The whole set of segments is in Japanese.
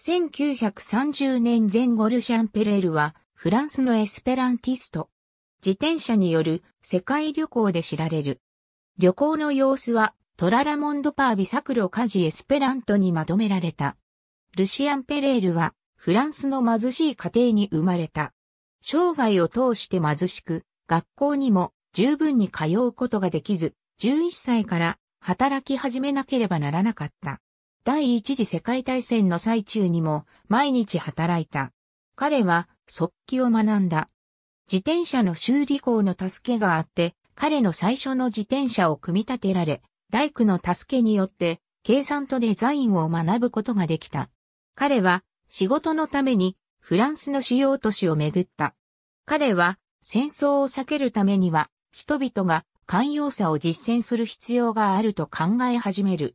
1930年前後ルシャンペレールはフランスのエスペランティスト。自転車による世界旅行で知られる。旅行の様子はトララモンドパービサクロカジエスペラントにまとめられた。ルシアン・ペレールはフランスの貧しい家庭に生まれた。生涯を通して貧しく、学校にも十分に通うことができず、11歳から働き始めなければならなかった。第一次世界大戦の最中にも毎日働いた。彼は速記を学んだ。自転車の修理工の助けがあって、彼の最初の自転車を組み立てられ、大工の助けによって計算とデザインを学ぶことができた。彼は仕事のためにフランスの主要都市を巡った。彼は戦争を避けるためには人々が寛容さを実践する必要があると考え始める。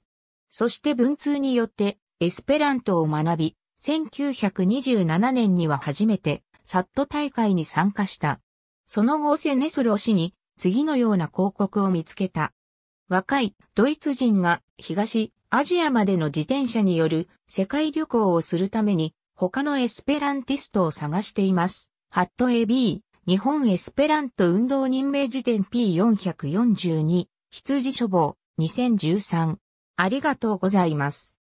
そして文通によってエスペラントを学び、1927年には初めてサット大会に参加した。その後セネスロ氏に次のような広告を見つけた。若いドイツ人が東アジアまでの自転車による世界旅行をするために他のエスペランティストを探しています。ハット AB 日本エスペラント運動任命辞典 P442 羊書房2013ありがとうございます。